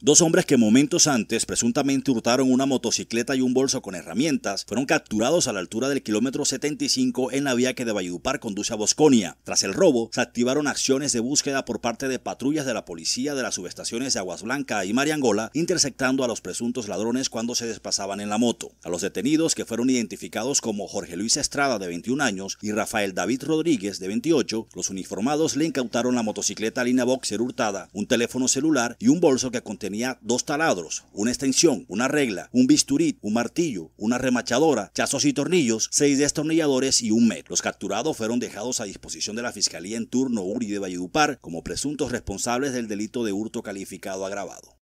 Dos hombres que momentos antes presuntamente hurtaron una motocicleta y un bolso con herramientas fueron capturados a la altura del kilómetro 75 en la vía que de Valledupar conduce a Bosconia. Tras el robo, se activaron acciones de búsqueda por parte de patrullas de la policía de las subestaciones de Aguas Blanca y Mariangola, interceptando a los presuntos ladrones cuando se desplazaban en la moto. A los detenidos, que fueron identificados como Jorge Luis Estrada, de 21 años, y Rafael David Rodríguez, de 28, los uniformados le incautaron la motocicleta Lina Boxer hurtada, un teléfono celular y un bolso que contenía tenía dos taladros, una extensión, una regla, un bisturí, un martillo, una remachadora, chazos y tornillos, seis destornilladores y un metro. Los capturados fueron dejados a disposición de la Fiscalía en turno Uri de Valledupar como presuntos responsables del delito de hurto calificado agravado.